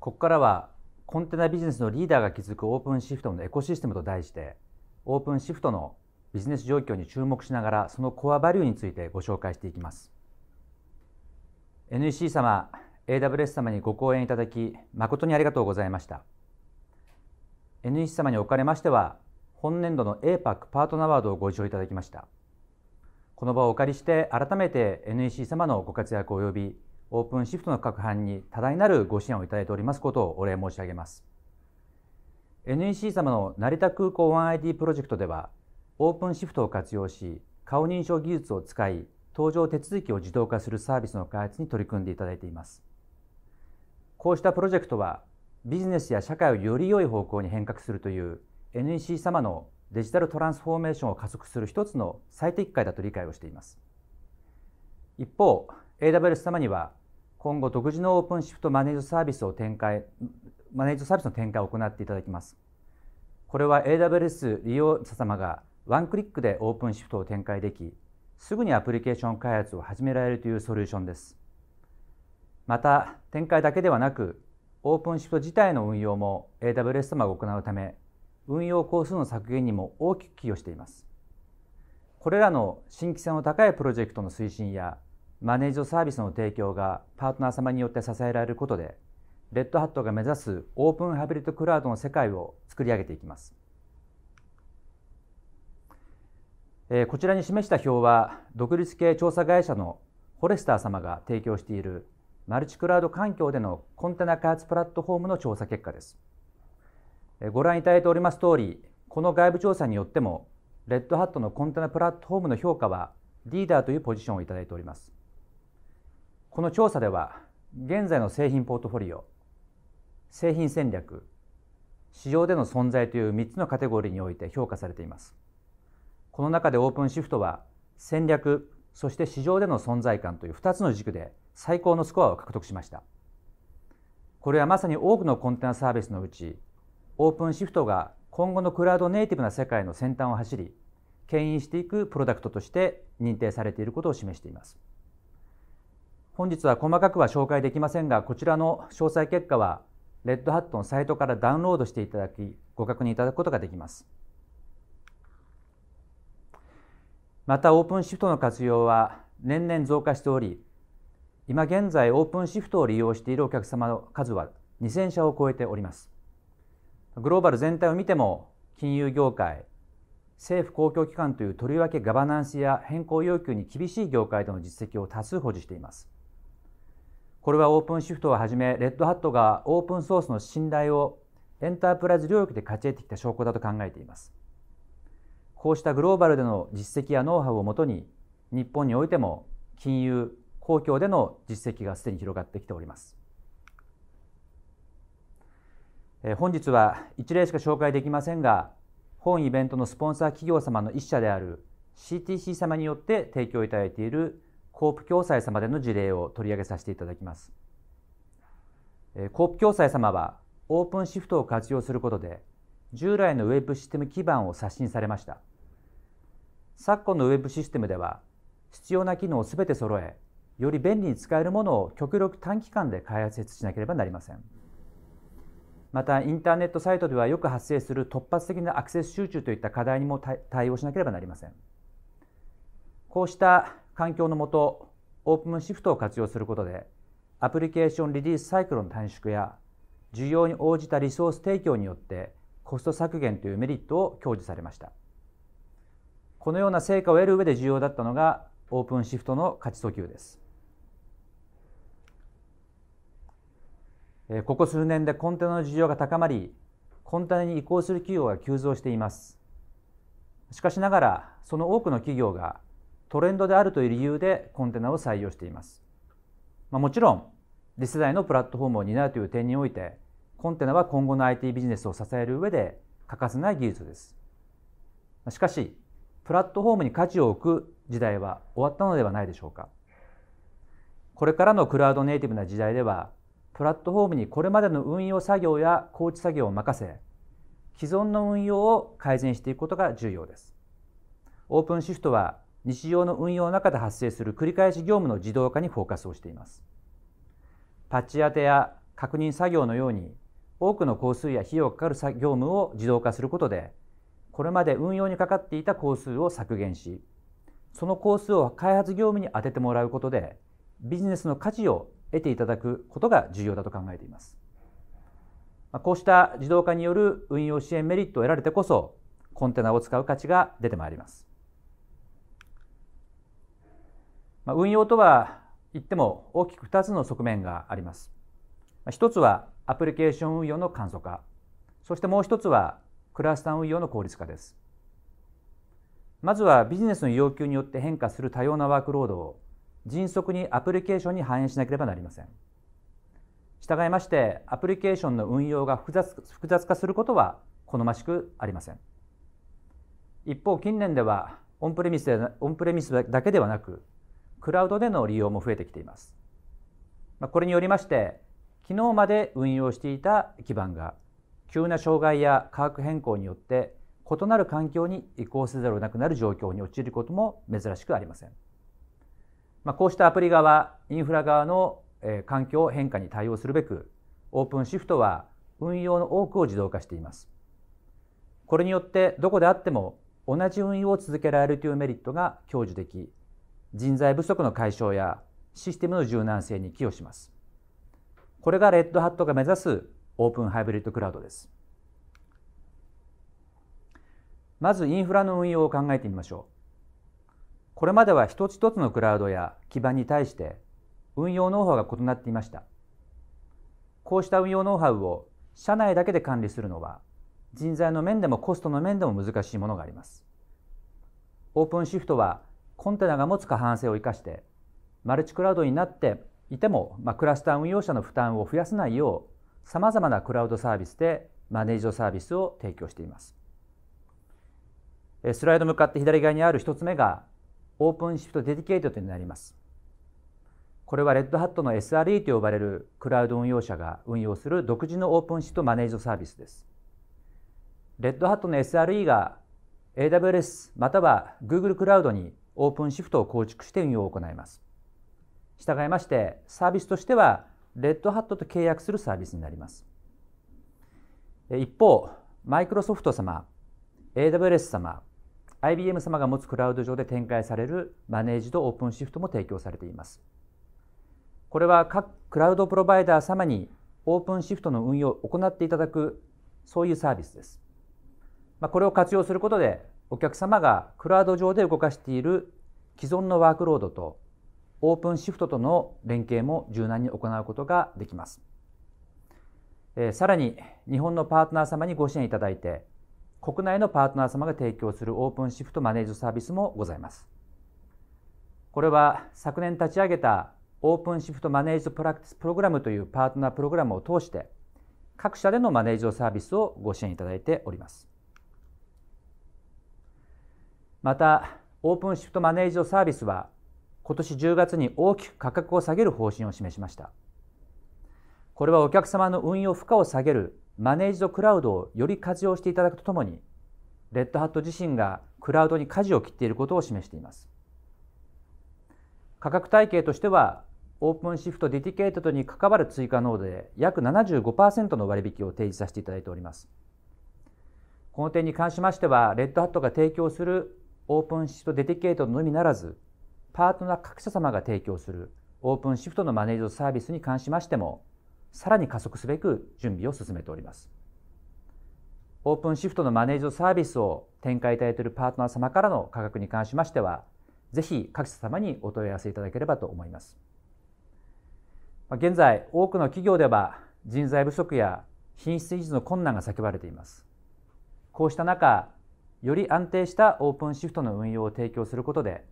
ここからはコンテナビジネスのリーダーが築くオープンシフトのエコシステムと題してオープンシフトのビジネス状況に注目しながらそのコアバリューについてご紹介していきます NEC 様 AWS 様にご講演いただき誠にありがとうございました NEC 様におかれましては本年度の APAC パートナーワードをご一緒いただきましたこの場をお借りして改めて NEC 様のご活躍及びオープンシフトの各班に多大なるご支援をいただいておりますことをお礼申し上げます。NEC 様の成田空港 1IT プロジェクトでは、オープンシフトを活用し、顔認証技術を使い、搭乗手続きを自動化するサービスの開発に取り組んでいただいています。こうしたプロジェクトは、ビジネスや社会をより良い方向に変革するという NEC 様のデジタルトランスフォーメーションを加速する一つの最適解だと理解をしています。一方、AWS 様には今後独自のオープンシフトマネージサービスを展開マネージサービスの展開を行っていただきますこれは AWS 利用者様がワンクリックでオープンシフトを展開できすぐにアプリケーション開発を始められるというソリューションですまた展開だけではなくオープンシフト自体の運用も AWS 様が行うため運用工数の削減にも大きく寄与していますこれらの新規性の高いプロジェクトの推進やマネージドサービスの提供がパートナー様によって支えられることでレッドハットが目指すオープンハブリッドクラウドの世界を作り上げていきます。こちらに示した表は独立系調査会社のフォレスター様が提供しているマルチクラウド環境でのコンテナ開発プラットフォームの調査結果です。ご覧いただいております通り、この外部調査によっても、レッドハットのコンテナプラットフォームの評価はリーダーというポジションをいただいております。この調査では現在の製品ポートフォリオ製品戦略市場での存在という3つのカテゴリーにおいて評価されていますこの中でオープンシフトは戦略そして市場での存在感という2つの軸で最高のスコアを獲得しましたこれはまさに多くのコンテナサービスのうちオープンシフトが今後のクラウドネイティブな世界の先端を走り牽引していくプロダクトとして認定されていることを示しています。本日は細かくは紹介できませんがこちらの詳細結果はレッドハットのサイトからダウンロードしていただきご確認いただくことができますまたオープンシフトの活用は年々増加しており今現在オープンシフトを利用しているお客様の数は2000社を超えておりますグローバル全体を見ても金融業界政府公共機関というとりわけガバナンスや変更要求に厳しい業界での実績を多数保持していますこれはオープンシフトをはじめレッドハットがオープンソースの信頼をエンタープライズ領域で勝ち得てきた証拠だと考えていますこうしたグローバルでの実績やノウハウをもとに日本においても金融公共での実績がすでに広がってきております本日は一例しか紹介できませんが本イベントのスポンサー企業様の一社である CTC 様によって提供いただいているコープ教祭様での事例を取り上げさせていただきます。コープ教祭様はオープンシフトを活用することで従来のウェブシステム基盤を刷新されました。昨今のウェブシステムでは必要な機能をすべて揃えより便利に使えるものを極力短期間で開発しなければなりません。またインターネットサイトではよく発生する突発的なアクセス集中といった課題にも対応しなければなりませんこうした環境のもと、オープンシフトを活用することで、アプリケーションリリースサイクルの短縮や、需要に応じたリソース提供によってコスト削減というメリットを享受されました。このような成果を得る上で重要だったのが、オープンシフトの価値訴求です。ここ数年でコンテナの需要が高まり、コンテナに移行する企業が急増しています。しかしながら、その多くの企業がトレンドであるという理由でコンテナを採用しています。まあ、もちろん、次世代のプラットフォームを担うという点において、コンテナは今後の IT ビジネスを支える上で欠かせない技術です。しかし、プラットフォームに価値を置く時代は終わったのではないでしょうか。これからのクラウドネイティブな時代では、プラットフォームにこれまでの運用作業や構築作業を任せ、既存の運用を改善していくことが重要です。オープンシフトは日常の運用の中で発生する繰り返し業務の自動化にフォーカスをしています。パッチ当てや確認作業のように多くの工数や費用がかかる業務を自動化することでこれまで運用にかかっていた工数を削減しその工数を開発業務に充ててもらうことでビジネスの価値を得ていただくことが重要だと考えています。こうした自動化による運用支援メリットを得られてこそコンテナを使う価値が出てまいります。運用とは言っても大きく2つの側面があります。1つはアプリケーション運用の簡素化、そしてもう1つはクラスター運用の効率化です。まずはビジネスの要求によって変化する多様なワークロードを迅速にアプリケーションに反映しなければなりません。従いましてアプリケーションの運用が複雑複雑化することは好ましくありません。一方近年ではオンプレミスオンプレミスだけではなくクラウドでの利用も増えてきています。これによりまして昨日まで運用していた基盤が急な障害や価格変更によって異なる環境に移行せざるを得なくなる状況に陥ることも珍しくありません。まあ、こうしたアプリ側インフラ側の環境変化に対応するべくオープンシフトは運用の多くを自動化しています。これによってどこであっても同じ運用を続けられるというメリットが享受でき人材不足の解消やシステムの柔軟性に寄与します。これがレッドハットが目指すオープンハイブリッドクラウドです。まずインフラの運用を考えてみましょう。これまでは一つ一つのクラウドや基盤に対して運用ノウハウが異なっていました。こうした運用ノウハウを社内だけで管理するのは人材の面でもコストの面でも難しいものがあります。オープンシフトはコンテナが持つ可搬性を生かしてマルチクラウドになっていても、まあ、クラスター運用者の負担を増やさないようさまざまなクラウドサービスでマネージドサービスを提供していますスライド向かって左側にある1つ目がオープンシフトデディケートとなりますこれはレッドハットの SRE と呼ばれるクラウド運用者が運用する独自のオープンシフトマネージドサービスですレッドハットの SRE が AWS または Google クラウドにオープンシフトを構築して運用を行います。従いましてサービスとしてはレッドハットと契約するサービスになります。一方、マイクロソフト様、AWS 様、IBM 様が持つクラウド上で展開されるマネージドオープンシフトも提供されています。これは各クラウドプロバイダー様にオープンシフトの運用を行っていただくそういうサービスです。まこれを活用することでお客様がクラウド上で動かしている既存のワークロードとオープンシフトとの連携も柔軟に行うことができます。えさらに日本のパートナー様にご支援いただいて国内のパートナー様が提供するオープンシフトマネージドサービスもございます。これは昨年立ち上げたオープンシフトマネージドプラクティスプログラムというパートナープログラムを通して各社でのマネージドサービスをご支援いただいております。またオープンシフトマネージドサービスは今年10月に大きく価格を下げる方針を示しましたこれはお客様の運用負荷を下げるマネージドクラウドをより活用していただくとともにレッドハット自身がクラウドに舵を切っていることを示しています価格体系としてはオープンシフトディティケートに関わる追加濃度で約75%の割引を提示させていただいておりますこの点に関しましてはレッドハットが提供するオープンシフトデディケートのみならず、パートナー各社様が提供するオープンシフトのマネージドサービスに関しましても、さらに加速すべく準備を進めております。オープンシフトのマネージドサービスを展開いただいているパートナー様からの価格に関しましては、ぜひ各社様にお問い合わせいただければと思います。現在、多くの企業では人材不足や品質維持の困難が叫ばれています。こうした中、より安定したオープンシフトの運用を提供することで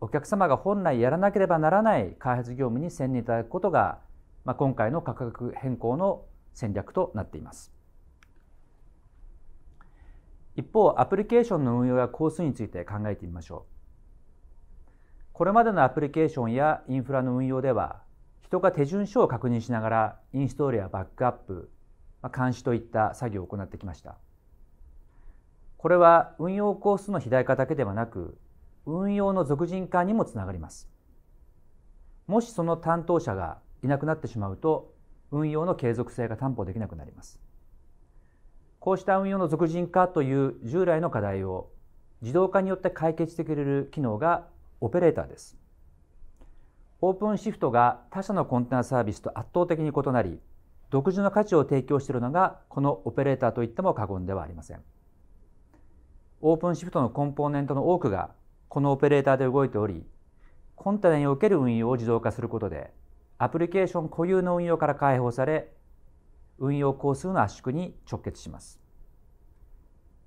お客様が本来やらなければならない開発業務に専念いただくことが、まあ、今回の価格変更の戦略となっています一方アプリケーションの運用や工数について考えてみましょうこれまでのアプリケーションやインフラの運用では人が手順書を確認しながらインストールやバックアップ監視といった作業を行ってきましたこれは運用コースの肥大化だけではなく運用の俗人化にもつながりますもしその担当者がいなくなってしまうと運用の継続性が担保できなくなりますこうした運用の俗人化という従来の課題を自動化によって解決してくれる機能がオペレーターですオープンシフトが他社のコンテナサービスと圧倒的に異なり独自の価値を提供しているのがこのオペレーターといっても過言ではありません。オープンシフトのコンポーネントの多くがこのオペレーターで動いており、コンテナにおける運用を自動化することで、アプリケーション固有の運用から解放され、運用工数の圧縮に直結します。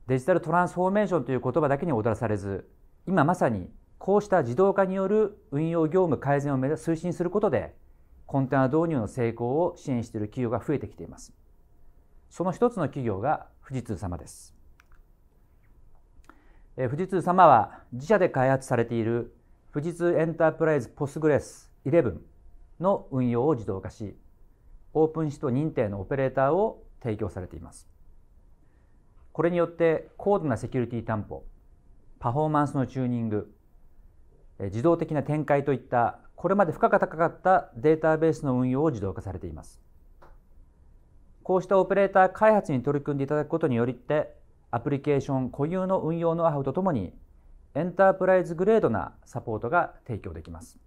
デジタルトランスフォーメーションという言葉だけに踊らされず、今まさにこうした自動化による運用業務改善を目指推進することで、コンテナ導入の成功を支援している企業が増えてきています。その一つの企業が富士通様です。富士通様は自社で開発されている富士通エンタープライズ Postgres11 の運用を自動化しオープンシート認定のオペレーターを提供されていますこれによって高度なセキュリティ担保パフォーマンスのチューニング自動的な展開といったこれまで負荷が高かったデータベースの運用を自動化されていますこうしたオペレーター開発に取り組んでいただくことによりってアプリケーション固有の運用ノウハウとともにエンタープライズグレードなサポートが提供できます。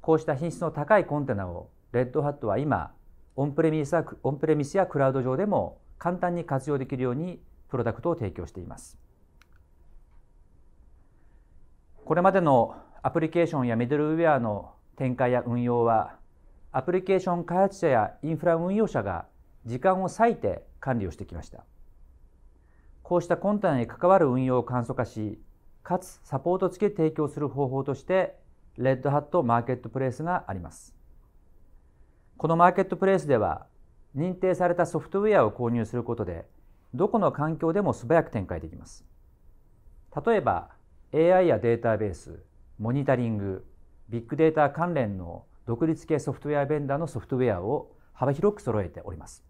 こうした品質の高いコンテナをレッドハットは今オンプレミスオンプレミスやクラウド上でも簡単に活用できるようにプロダクトを提供しています。これまでのアプリケーションやミドルウェアの展開や運用はアプリケーション開発者やインフラ運用者が時間を割いて管理をしてきました。こうしたコンテナに関わる運用を簡素化し、かつサポート付き提供する方法として、レッドハットマーケットプレイスがあります。このマーケットプレイスでは、認定されたソフトウェアを購入することで、どこの環境でも素早く展開できます。例えば、AI やデータベース、モニタリング、ビッグデータ関連の独立系ソフトウェアベンダーのソフトウェアを幅広く揃えております。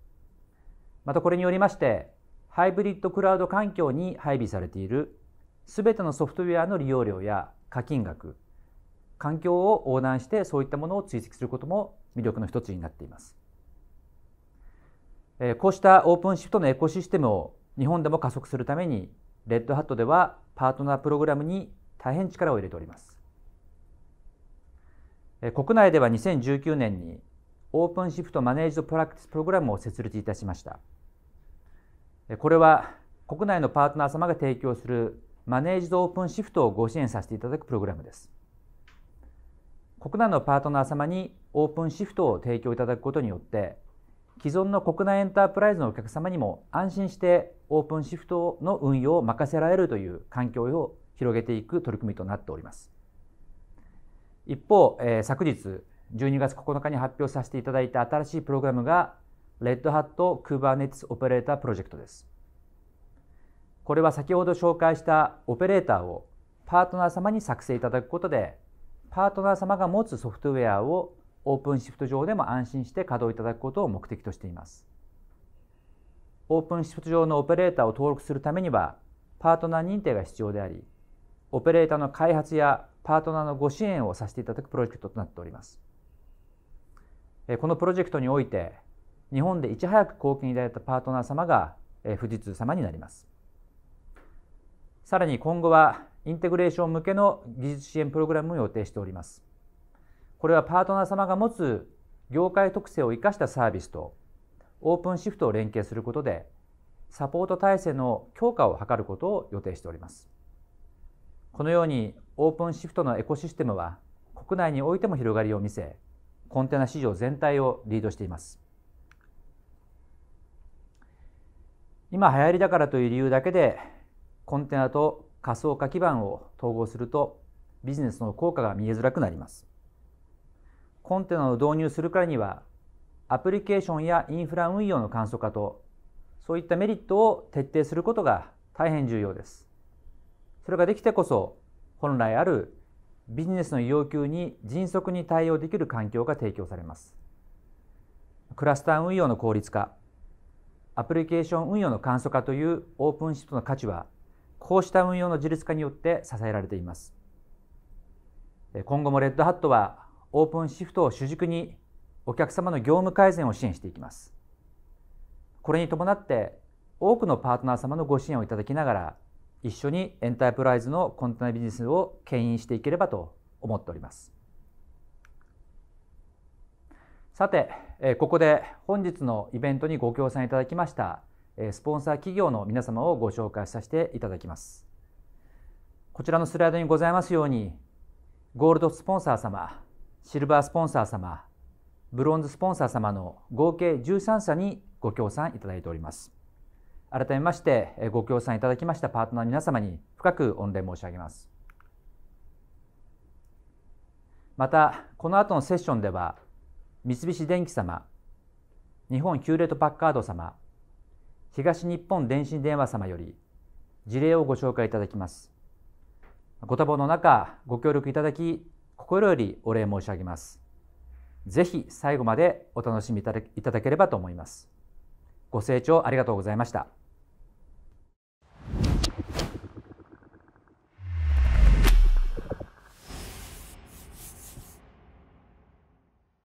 またこれによりまして、ハイブリッドクラウド環境に配備されている全てのソフトウェアの利用料や課金額環境を横断してそういったものを追跡することも魅力の一つになっています。こうしたオープンシフトのエコシステムを日本でも加速するためにレッドハットではパートナープログラムに大変力を入れております国内では2019年にオープンシフトマネージドプラクティスプログラムを設立いたしました。これは国内のパートナー様が提供するマネージドオープンシフトをご支援させていただくプログラムです国内のパートナー様にオープンシフトを提供いただくことによって既存の国内エンタープライズのお客様にも安心してオープンシフトの運用を任せられるという環境を広げていく取り組みとなっております一方、え昨日12月9日に発表させていただいた新しいプログラムがレッドハット・クーバーネッツ・オペレータープロジェクトです。これは先ほど紹介したオペレーターをパートナー様に作成いただくことで、パートナー様が持つソフトウェアをオープンシフト上でも安心して稼働いただくことを目的としています。オープンシフト上のオペレーターを登録するためには、パートナー認定が必要であり、オペレーターの開発やパートナーのご支援をさせていただくプロジェクトとなっております。このプロジェクトにおいて、日本でいち早く貢献いただいたパートナー様が富士通様になりますさらに今後はインテグレーション向けの技術支援プログラムを予定しておりますこれはパートナー様が持つ業界特性を生かしたサービスとオープンシフトを連携することでサポート体制の強化を図ることを予定しておりますこのようにオープンシフトのエコシステムは国内においても広がりを見せコンテナ市場全体をリードしています今流行りだからという理由だけでコンテナと仮想化基盤を統合するとビジネスの効果が見えづらくなりますコンテナを導入するからにはアプリケーションやインフラ運用の簡素化とそういったメリットを徹底することが大変重要ですそれができてこそ本来あるビジネスの要求に迅速に対応できる環境が提供されますクラスター運用の効率化アプリケーション運用の簡素化というオープンシフトの価値はこうした運用の自立化によって支えられています今後もレッドハットはオープンシフトを主軸にお客様の業務改善を支援していきますこれに伴って多くのパートナー様のご支援をいただきながら一緒にエンタープライズのコンテナビジネスを牽引していければと思っておりますさてここで本日のイベントにご協賛いただきましたスポンサー企業の皆様をご紹介させていただきます。こちらのスライドにございますようにゴールドスポンサー様、シルバースポンサー様、ブロンズスポンサー様の合計13社にご協賛いただいております。改めましてご協賛いただきましたパートナー皆様に深く御礼申し上げます。またこの後のセッションでは三菱電機様日本ヒューレット・パッカード様東日本電信電話様より事例をご紹介いただきますご多忙の中ご協力いただき心よりお礼申し上げますぜひ最後までお楽しみいただければと思いますご清聴ありがとうございました